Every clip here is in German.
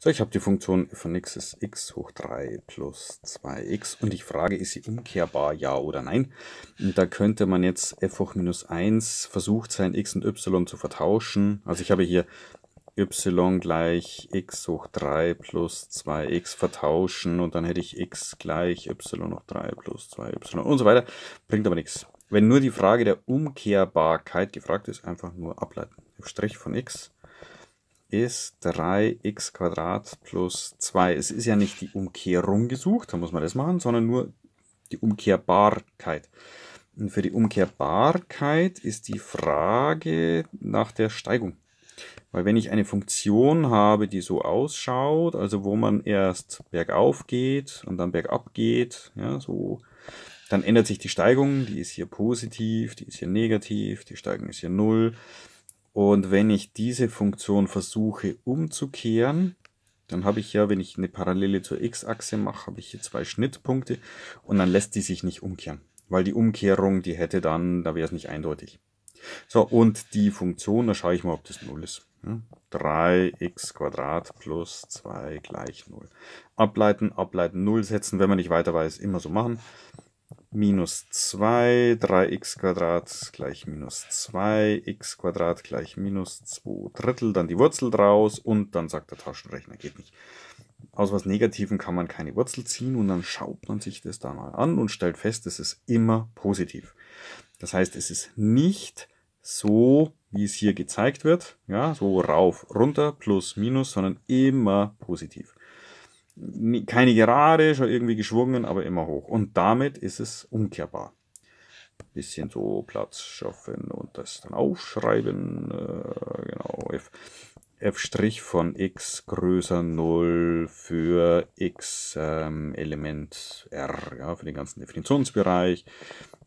So, ich habe die Funktion von x ist x hoch 3 plus 2x und ich frage, ist sie umkehrbar, ja oder nein? Und da könnte man jetzt f hoch minus 1 versucht sein, x und y zu vertauschen. Also ich habe hier y gleich x hoch 3 plus 2x vertauschen und dann hätte ich x gleich y hoch 3 plus 2y und so weiter. Bringt aber nichts. Wenn nur die Frage der Umkehrbarkeit gefragt ist, einfach nur ableiten. F' von x ist 3x Quadrat plus 2. Es ist ja nicht die Umkehrung gesucht, da muss man das machen, sondern nur die Umkehrbarkeit. Und für die Umkehrbarkeit ist die Frage nach der Steigung. Weil wenn ich eine Funktion habe, die so ausschaut, also wo man erst bergauf geht und dann bergab geht, ja, so, dann ändert sich die Steigung, die ist hier positiv, die ist hier negativ, die Steigung ist hier null und wenn ich diese Funktion versuche umzukehren, dann habe ich ja, wenn ich eine Parallele zur x-Achse mache, habe ich hier zwei Schnittpunkte und dann lässt die sich nicht umkehren, weil die Umkehrung, die hätte dann, da wäre es nicht eindeutig. So, und die Funktion, da schaue ich mal, ob das 0 ist. 3x Quadrat plus 2 gleich 0. Ableiten, ableiten, 0 setzen, wenn man nicht weiter weiß, immer so machen minus 2, 3x Quadrat gleich minus 2, x Quadrat gleich minus 2 Drittel, dann die Wurzel draus und dann sagt der Taschenrechner, geht nicht. Aus was Negativen kann man keine Wurzel ziehen und dann schaut man sich das da mal an und stellt fest, es ist immer positiv. Das heißt, es ist nicht so, wie es hier gezeigt wird, ja, so rauf, runter, plus, minus, sondern immer positiv keine gerade, schon irgendwie geschwungen, aber immer hoch. Und damit ist es umkehrbar. bisschen so Platz schaffen und das dann aufschreiben. Äh, genau, F, F' von x größer 0 für x ähm, Element R, ja, für den ganzen Definitionsbereich.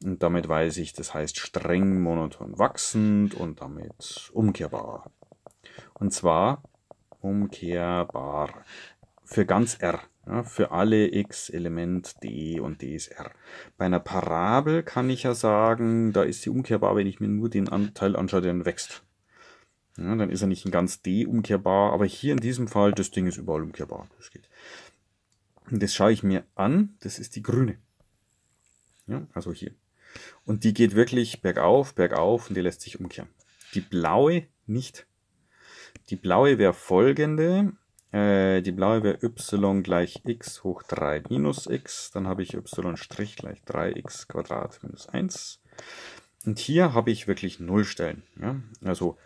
Und damit weiß ich, das heißt streng, monoton, wachsend und damit umkehrbar. Und zwar umkehrbar für ganz R. Ja, für alle x Element d und d ist r. Bei einer Parabel kann ich ja sagen, da ist sie umkehrbar, wenn ich mir nur den Anteil anschaue, der wächst. Ja, dann ist er nicht in ganz d umkehrbar, aber hier in diesem Fall, das Ding ist überall umkehrbar. Das geht. Und das schaue ich mir an, das ist die grüne. Ja, also hier. Und die geht wirklich bergauf, bergauf und die lässt sich umkehren. Die blaue nicht. Die blaue wäre folgende. Äh, die blaue wäre y gleich x hoch 3 minus x. Dann habe ich y' gleich 3x Quadrat minus 1. Und hier habe ich wirklich 0 Stellen. Ja? Also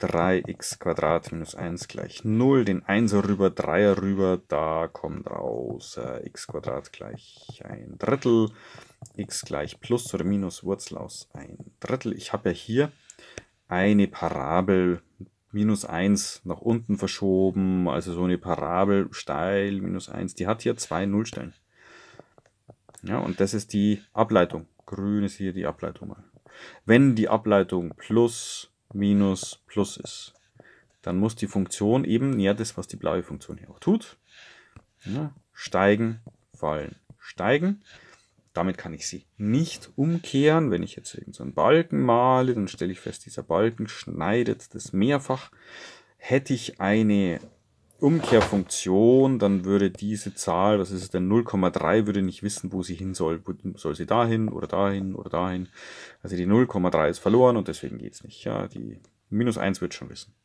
3x Quadrat minus 1 gleich 0. Den 1er rüber, 3er rüber, da kommt raus äh, x Quadrat gleich 1 Drittel. x gleich plus oder minus Wurzel aus 1 Drittel. Ich habe ja hier eine Parabel minus 1 nach unten verschoben, also so eine Parabel steil, minus 1. Die hat hier zwei Nullstellen. Ja, und das ist die Ableitung. Grün ist hier die Ableitung mal. Wenn die Ableitung plus, minus, plus ist, dann muss die Funktion eben, ja, das, was die blaue Funktion hier auch tut, ja, steigen, fallen, steigen damit kann ich sie nicht umkehren. Wenn ich jetzt irgendeinen so Balken male, dann stelle ich fest, dieser Balken schneidet das mehrfach. Hätte ich eine Umkehrfunktion, dann würde diese Zahl, was ist es denn, 0,3 würde nicht wissen, wo sie hin soll. Soll sie dahin oder dahin oder dahin? Also die 0,3 ist verloren und deswegen geht's nicht. Ja, die minus 1 wird schon wissen.